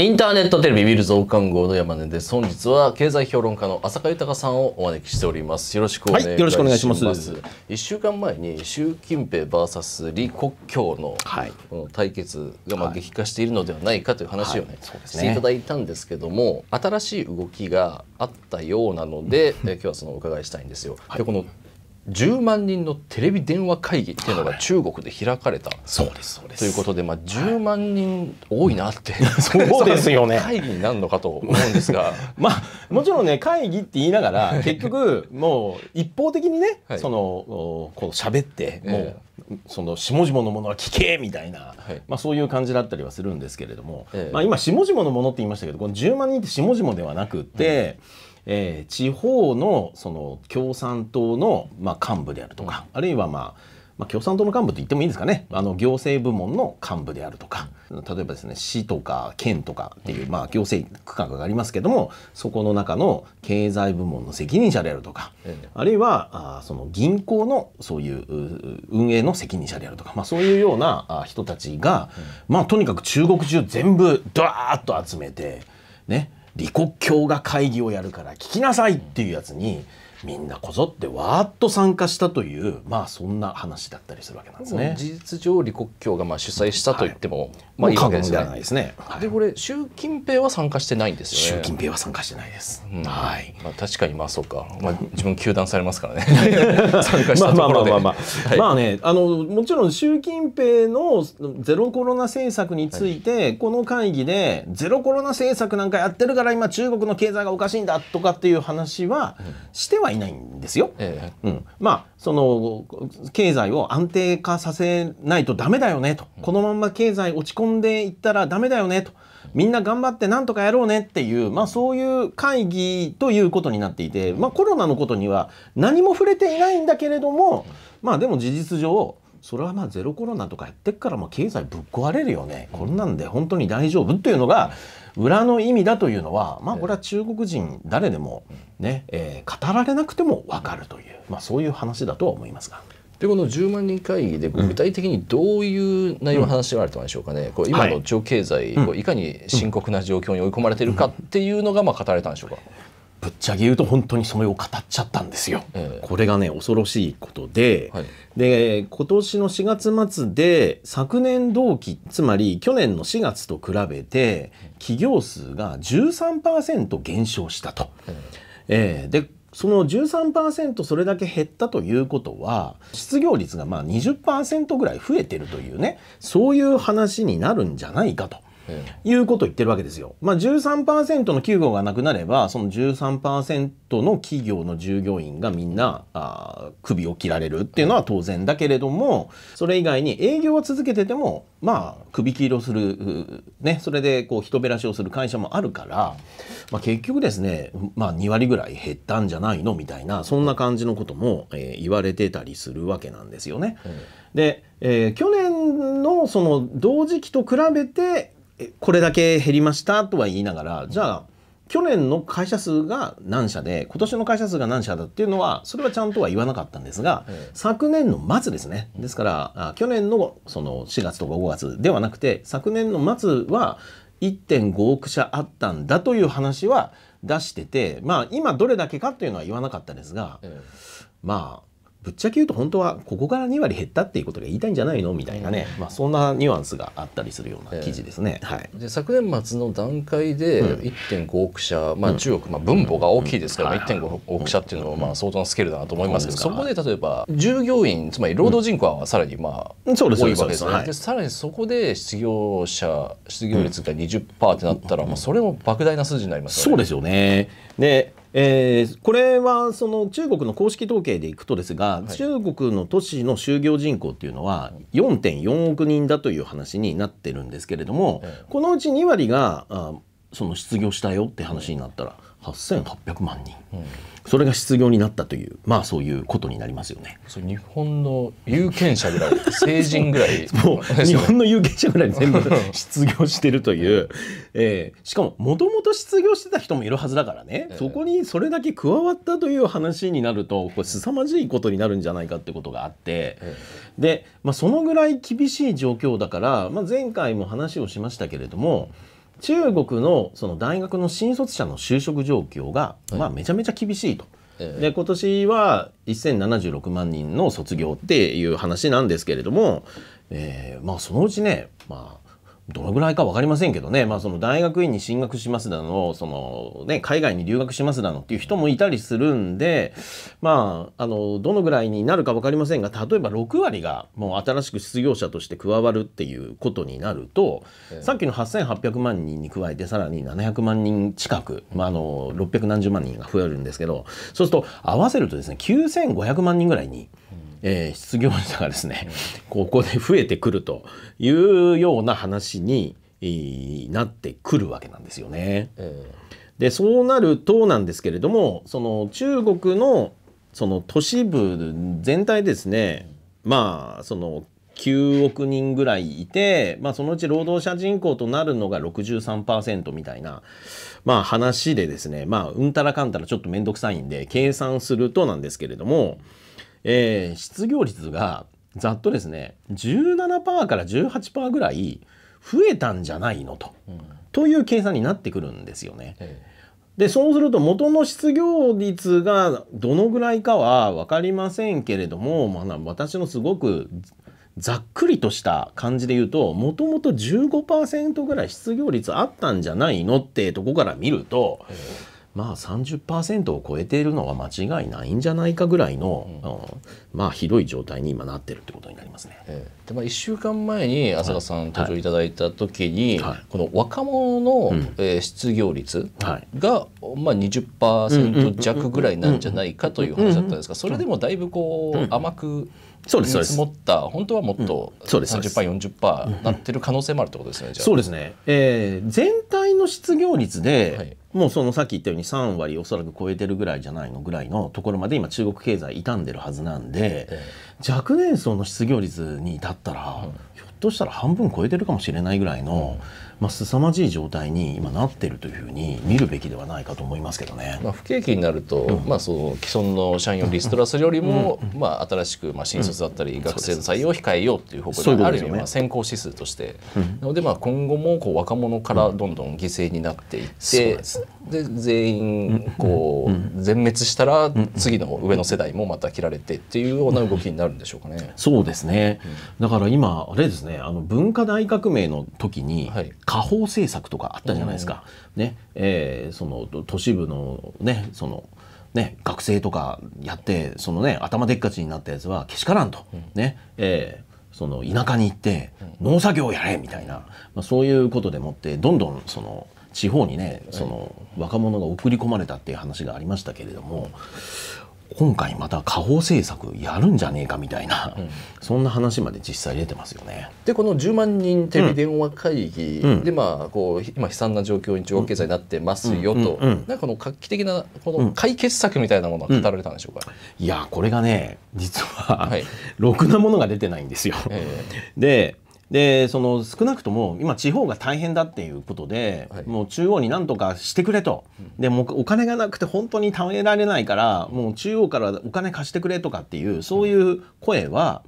インターネットテレビビル増刊号の山根です。本日は経済評論家の浅香豊さんをお招きしております。よろしくお願いします。はい、よろしくお願いします。一週間前に習近平 vs 李克強の、対決がまあ激化しているのではないかという話をね、はい、していただいたんですけども、新しい動きがあったようなので、え今日はそのお伺いしたいんですよ。でこの10万人のテレビ電話会議っていうのが中国で開かれた、はい、そうですそうですということで、まあ、10万人多いなって、はい、そうですよね会議になるのかと思うんですが まあもちろんね会議って言いながら結局もう一方的にね、はい、そのこう喋ってもう、えー、その下々のものは聞けみたいな、はい、まあ、そういう感じだったりはするんですけれども、えー、まあ、今下々のものって言いましたけどこの10万人って下々ではなくて。うんえー、地方のその共産党の、まあ、幹部であるとか、あるいは、まあ、まあ、共産党の幹部と言ってもいいんですかねあの行政部門の幹部であるとか例えばですね市とか県とかっていう、まあ、行政区画がありますけどもそこの中の経済部門の責任者であるとか、あるいはあその銀行のそういう運営の責任者であるとか、まあ、そういうような人たちが、まあ、とにかく中国中全部ドワーッと集めてね李克強が会議をやるから聞きなさいっていうやつにみんなこぞってわーっと参加したというまあそんな話だったりするわけなんですね。事実上李克強がまあ主催したと言っても、はい、まあいいわけですないで、すねはい、これ習近平は参加してないんですよね。習近平は参加してないです。うん、はい。まあ確かにまあそうか。まあ自分糾弾されますからね。参加したところで。まあまあまあまあ、はい、まあねあのもちろん習近平のゼロコロナ政策について、この会議でゼロコロナ政策なんかやってるから今中国の経済がおかしいんだとかっていう話はしてははいないんですよ。ええ、うん、まあその経済を安定化させないとダメだよねと、うん、このまま経済落ち込んでいったらダメだよねとみんな頑張ってなんとかやろうねっていう、まあ、そういう会議ということになっていて、まあ、コロナのことには何も触れていないんだけれども、まあ、でも事実上それはまあゼロコロナとかやってっからも経済ぶっ壊れるよねこんなんで本当に大丈夫っていうのが、裏の意味だというのは、まあ、これは中国人誰でもね、えー、語られなくても分かるという、まあ、そういう話だとは思いますが。でこの10万人会議で具体的にどういう内容の話があるとでしょうかね、うん、こう今の地方経済、はい、こういかに深刻な状況に追い込まれているかっていうのがまあ語られたんでしょうか。うんうんぶっちゃけ言うと本当にそれを語っちゃったんですよ。えー、これがね恐ろしいことで、はい、で今年の4月末で昨年同期つまり去年の4月と比べて企業数が13%減少したと。えー、えー、でその13%それだけ減ったということは失業率がまあ20%ぐらい増えてるというねそういう話になるんじゃないかと。いうことを言ってるわけですよ。まあ、13%の企業がなくなれば、その13%の企業の従業員がみんな、あ首を切られるっていうのは当然だけれども、それ以外に営業は続けてても、まあ、首切りをする、ね、それでこう人減らしをする会社もあるから、まあ、結局ですね、まあ、2割ぐらい減ったんじゃないのみたいな、そんな感じのことも、えー、言われてたりするわけなんですよね。で、えー、去年のその同時期と比べてこれだけ減りましたとは言いながらじゃあ去年の会社数が何社で今年の会社数が何社だっていうのはそれはちゃんとは言わなかったんですが、昨年の末ですねですから去年のその4月とか5月ではなくて昨年の末は1.5億社あったんだという話は出しててまあ今どれだけかっていうのは言わなかったですが、まあぶっちゃけ言うと本当はここから2割減ったっていうことが言いたいんじゃないのみたいなね、まあ、そんなニュアンスがあったりするような記事ですね。えー、はい、で昨年末の段階で1.5億社、まあ、中国、まあ、分母が大きいですから、うん、1.5億社っていうのはまあ相当なスケールだなと思いますけど、そこで例えば従業員つまり労働人口はさらにまあ多いわけですね。でさらにそこで失業者失業率が20%ってなったら、まあ、それも莫大な数字になりますよね。そうですよねでえー、これはその中国の公式統計でいくとですが、はい、中国の都市の就業人口っていうのは4.4億人だという話になってるんですけれども、はい、このうち2割があその失業したよって話になったら。はい8800万人、うん、それが失業になったというまあそういうことになりますよね日本の有権者ぐらい 成人ぐらいもう日本の有権者ぐらい全部 失業してるという、えー、しかももともと失業してた人もいるはずだからね、えー、そこにそれだけ加わったという話になるとこれ凄まじいことになるんじゃないかってことがあって、えー、で、まあ、そのぐらい厳しい状況だから、まあ、前回も話をしましたけれども、うん中国のその大学の新卒者の就職状況が、まあ、めちゃめちゃ厳しいと。で今年は1076万人の卒業っていう話なんですけれども、えー、まあそのうちね、まあ、どのぐらいか分かりませんけどね、まあ、その大学院に進学しますだのその、ね、海外に留学しますだのっていう人もいたりするんで、まあ、あのどのぐらいになるか分かりませんが例えば6割がもう新しく失業者として加わるっていうことになると、えさっきの8800万人に加えてさらに700万人近く、まあ、あの600何十万人が増えるんですけどそうすると合わせるとですね9500万人ぐらいにえー、失業者がですね、ここで増えてくるというような話になってくるわけなんですよね。でそうなるとなんですけれどもその中国のその都市部全体ですねまあその9億人ぐらいいて、まあ、そのうち労働者人口となるのが63%みたいな、まあ、話でですね、まあ、うんたらかんたらちょっと面倒くさいんで計算するとなんですけれども。えー、失業率がざっとですね17%から18%ぐらい増えたんじゃないのとうん、という計算になってくるんですよね。ええでそうすると元の失業率がどのぐらいかは分かりませんけれども、まあ、私のすごくざっくりとした感じで言うともともと15%ぐらい失業率あったんじゃないのってとこから見ると。えーまあ30%を超えているのは間違いないんじゃないかぐらいの、うん、まあひどい状態に今なってるってことになりますね。えー、でまあ1週間前に浅田さん登場いただいた時に、はいはい、この若者の、うん、えー、失業率が、まあ20%弱ぐらいなんじゃないかという話だったんですが、それでもだいぶこう甘く。そうです積もった本当はもっと30%、40%なってる可能性もあるってことですね、じゃあそうですね、えー、全体の失業率で、はい、もうそのさっき言ったように3割おそらく超えてるぐらいじゃないのぐらいのところまで今中国経済傷んでるはずなんで、えー、若年層の失業率に至ったら、うん、ひょっとしたら半分超えてるかもしれないぐらいの、うんまあ、凄まじい状態に今なっているというふうに見るべきではないかと思いますけどね。まあ、不景気になると、うん、まあ、その既存の社員をリストラするよりも、うん、まあ、新しく、まあ、新卒だったり、学生の採用を控えようという方向にある意味、まあ、先行指数として、なので、まあ、今後もこう若者からどんどん犠牲になっていって、で全員こう、全滅したら、次の上の世代もまた切られてっていうような動きになるんでしょうかね。そうですね、だから今あれですねあの文化大革命の時に、はい、下方政策とかあったじゃないですか、ねえー、その都市部の,、ねそのね、学生とかやってその、ね、頭でっかちになったやつはけしからんと、ねえー、その田舎に行って農作業をやれみたいな、まあ、そういうことでもってどんどんその地方にねその若者が送り込まれたっていう話がありましたけれども今回また下方政策やるんじゃねえかみたいな、うん、そんな話まで実際出てますよね。でこの10万人テレビ電話会議で、うん、まあ、こう今悲惨な状況に中国経済になってますよと、うん、なんかこの画期的なこの解決策みたいなものは語られたんでしょうか、いやこれがね実は、はい、ろくなものが出てないんですよ。えー、ででその少なくとも今地方が大変だっていうことで、はい、もう中央になんとかしてくれと、うん、でもお金がなくて本当に耐えられないからもう中央からお金貸してくれとかっていうそういう声は、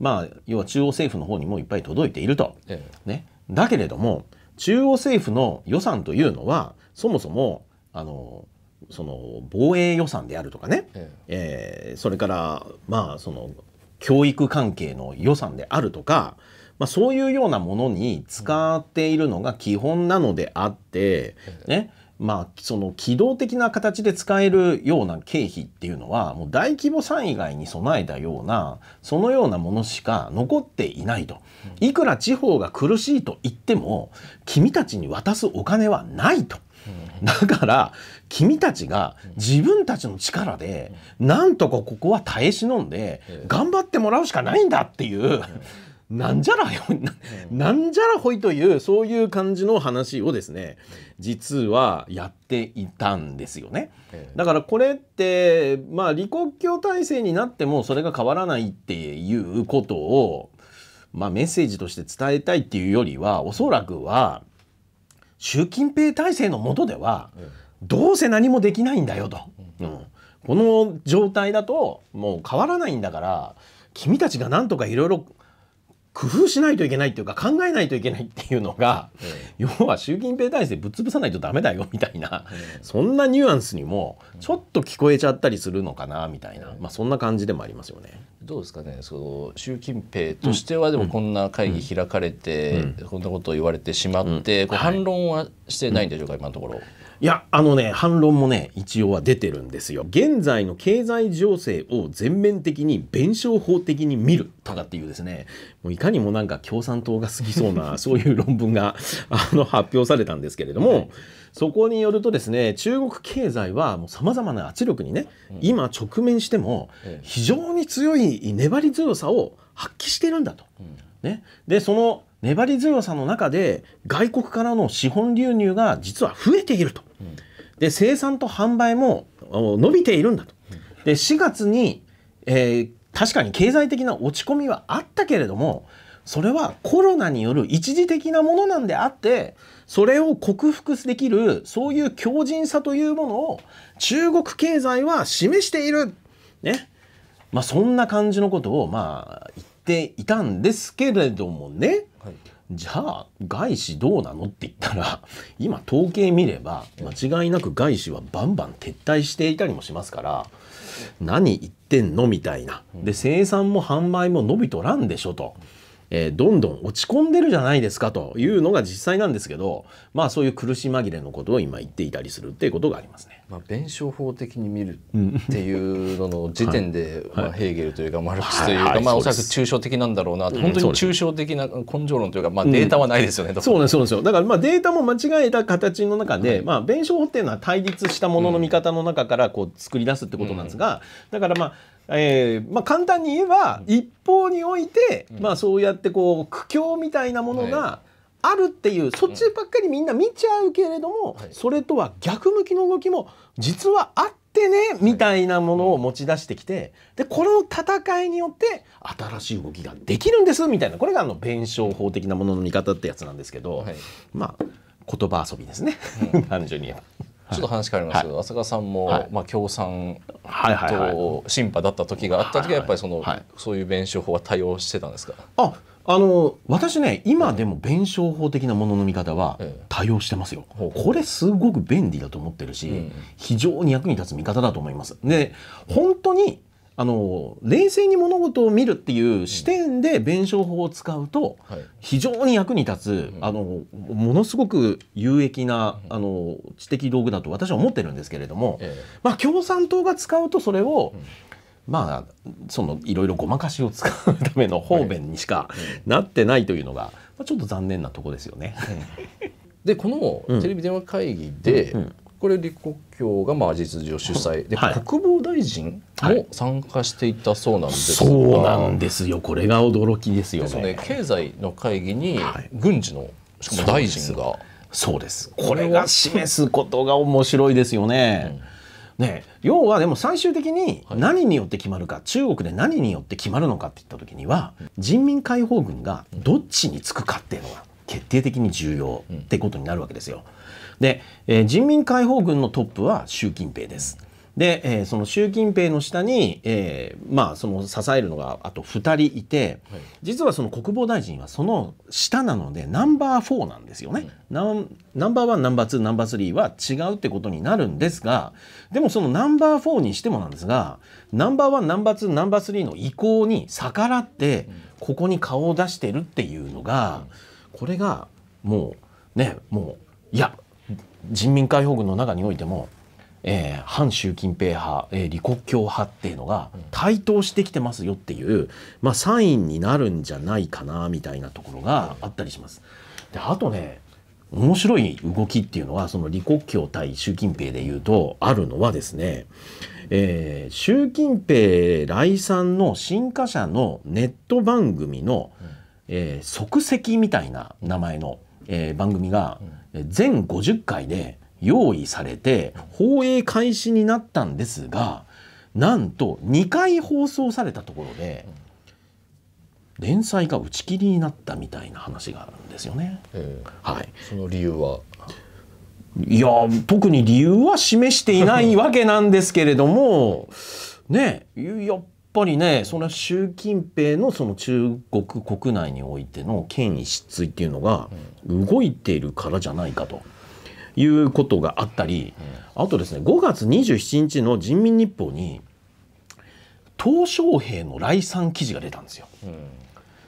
うん、まあ要は中央政府の方にもいっぱい届いていると。ええ、ね、だけれども中央政府の予算というのはそもそもあのその防衛予算であるとかね、えええー、それからまあその教育関係の予算であるとか。まあ、そういうようなものに使っているのが基本なのであって、ね、まあ、その機動的な形で使えるような経費っていうのはもう大規模災害に備えたようなそのようなものしか残っていないといくら地方が苦しいと言っても君たちに渡すお金はないと。だから君たちが自分たちの力でなんとかここは耐え忍んで頑張ってもらうしかないんだっていうなんじゃらよ、なんじゃらほいというそういう感じの話をですね実はやっていたんですよね。だからこれってまあ李克強体制になってもそれが変わらないっていうことを、まあ、メッセージとして伝えたいっていうよりはおそらくは習近平体制の下ではどうせ何もできないんだよと。うん、この状態だともう変わらないんだから君たちがなんとかいろいろ工夫しないといけないっていうか考えないといけないっていうのが、要は習近平体制ぶっ潰さないとダメだよみたいな、そんなニュアンスにもちょっと聞こえちゃったりするのかなみたいな、まあ、そんな感じでもありますよね。どうですかねその習近平としてはでもこんな会議開かれて、こんなことを言われてしまって、こう反論はしてないんでしょうか、今のところ。いや、あのね、反論もね、一応は出てるんですよ。現在の経済情勢を全面的に弁証法的に見るとかっていうですね、もういかにもなんか共産党が好きそうな、そういう論文があの発表されたんですけれども、はい、そこによるとですね、中国経済はもう様々な圧力にね、うん、今直面しても、非常に強い粘り強さを発揮してるんだと。うん、ね、で、その粘り強さの中で外国からの資本流入が実は増えていると。で生産と販売も伸びているんだと。で4月に、えー、確かに経済的な落ち込みはあったけれどもそれはコロナによる一時的なものなんであってそれを克服できるそういう強靭さというものを中国経済は示している。ね。まあそんな感じのことをまあ言ってていたんですけれどもね、はい、じゃあ外資どうなのって言ったら 今統計見れば間違いなく外資はバンバン撤退していたりもしますから何言ってんのみたいなで生産も販売も伸びとらんでしょと。えー、どんどん落ち込んでるじゃないですかというのが実際なんですけどまあそういう苦し紛れのことを今言っていたりするっていうことがありますね。まあ、弁証法的に見るっていうのの時点で、まあ、ヘーゲルというかマルクスというか、まあ、おそらく抽象的なんだろうなと、本当に抽象的な根性論というか、まあ、データはないですよね、そうなんですよだからまあデータも間違えた形の中で、まあ、弁証法っていうのは対立したものの見方の中からこう作り出すってことなんですが、だからまあえーまあ、簡単に言えば一方において、まあ、そうやってこう苦境みたいなものが、あるっていうそっちばっかりみんな見ちゃうけれども、うんはい、それとは逆向きの動きも実はあってね、みたいなものを持ち出してきてでこの戦いによって新しい動きができるんですみたいなこれがあの弁証法的なものの見方ってやつなんですけど、はい、まあ言葉遊びですね、単純に言えば。ちょっと話変わりますけど、浅川さんも、まあ、共産と審判だった時があった時はやっぱりその、はいそういう弁証法は対応してたんですかああの私ね今でも弁証法的なものの見方は対応してますよ、ええ、これすごく便利だと思ってるし、うん、非常に役に立つ見方だと思いますで本当にあの冷静に物事を見るっていう視点で弁証法を使うと非常に役に立つ、あのものすごく有益な、あの知的道具だと私は思ってるんですけれども、まあ、共産党が使うとそれを、まあそのいろいろごまかしを使うための方便にしかなってないというのが、ちょっと残念なとこですよねでこのテレビ電話会議で、これ李克強がまあ事実上主催で、はい、国防大臣も参加していたそうなんですが、はい、そうなんですよこれが驚きですよね。ね経済の会議に軍事の、しかも大臣がそうですこれが示すことが面白いですよね。うん、ね、要はでも最終的に何によって決まるか、はい、中国で何によって決まるのかっていった時には人民解放軍がどっちにつくか定的に重要ってことになるわけですよ。で、えー、人民解放軍のトップは習近平です。で、えー、その習近平の下に、えー、まあその支えるのがあと2人いて、実はその国防大臣はその下なのでナンバー4なんですよね。ナンナンバー1ナンバー2ナンバー3は違うってことになるんですがでもそのナンバー4にしてもなんですがナンバー1ナンバー2ナンバー3の意向に逆らってここに顔を出してるっていうのが。うんこれがもうねもういや人民解放軍の中においても、えー、反習近平派、えー、李克強派っていうのが台頭してきてますよっていう、まあ、サインになるんじゃないかなみたいなところがあったりします。であとね面白い動きっていうのはその李克強対習近平でいうとあるのはですね、えー、習近平来さんの新華社のネット番組の、うんえー、即席みたいな名前の、えー、番組が全50回で用意されて放映開始になったんですがなんと2回放送されたところで連載が打ち切りになったみたいな話があるんですよね。えー、はい、その理由はいや特に理由は示していないわけなんですけれどもねやっぱりねその習近平のその中国国内においての権威失墜っていうのが動いているからじゃないかと。いうことがあったり、あとですね5月27日の人民日報に鄧小平の来賛記事が出たんですよ。うん、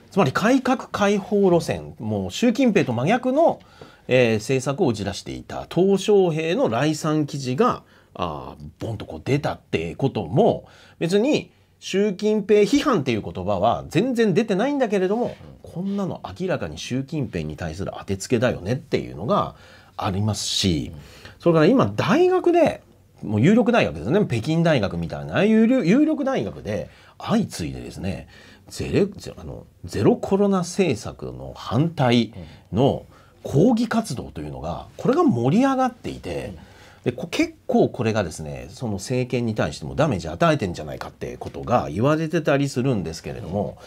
つまり改革開放路線もう習近平と真逆の、えー、政策を打ち出していた鄧小平の来賛記事があボンとこう出たってことも別に習近平批判っていう言葉は全然出てないんだけれども、こんなの明らかに習近平に対する当てつけだよねっていうのがありますし、それから今大学でもう有力大学ですね北京大学みたいな有力大学で相次いでですねゼレあのゼロコロナ政策の反対の抗議活動というのがこれが盛り上がっていて。うんで結構これがですねその政権に対してもダメージ与えてんじゃないかってことが言われてたりするんですけれども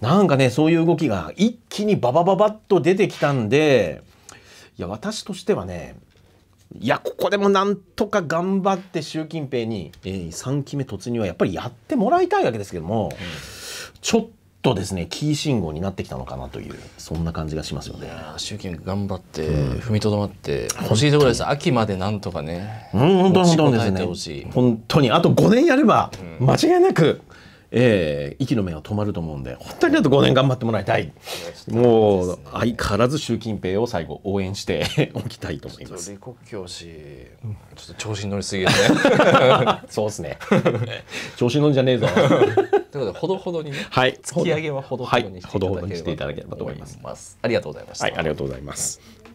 なんかねそういう動きが一気にババババッと出てきたんでいや私としてはねいやここでもなんとか頑張って習近平に、えー、3期目突入はやっぱりやってもらいたいわけですけども、うん、ちょっとですねキー信号になってきたのかなというそんな感じがしますよね。習近平頑張って、踏みとどまって欲しいところです。秋までなんとかね。うん本当本当ですね。本当にあと5年やれば間違いなく、うん、えー、息の目が止まると思うんで本当にあと5年頑張ってもらいたい、うん、もう、相変わらず習近平を最後応援してお きたいと思います李克強氏ちょっと調子に乗りすぎですね そうですね調子に乗んじゃねえぞということでほどほどにね、はい、突き上げはほどほどにしていただければと思います。ありがとうございました。はい、ありがとうございます。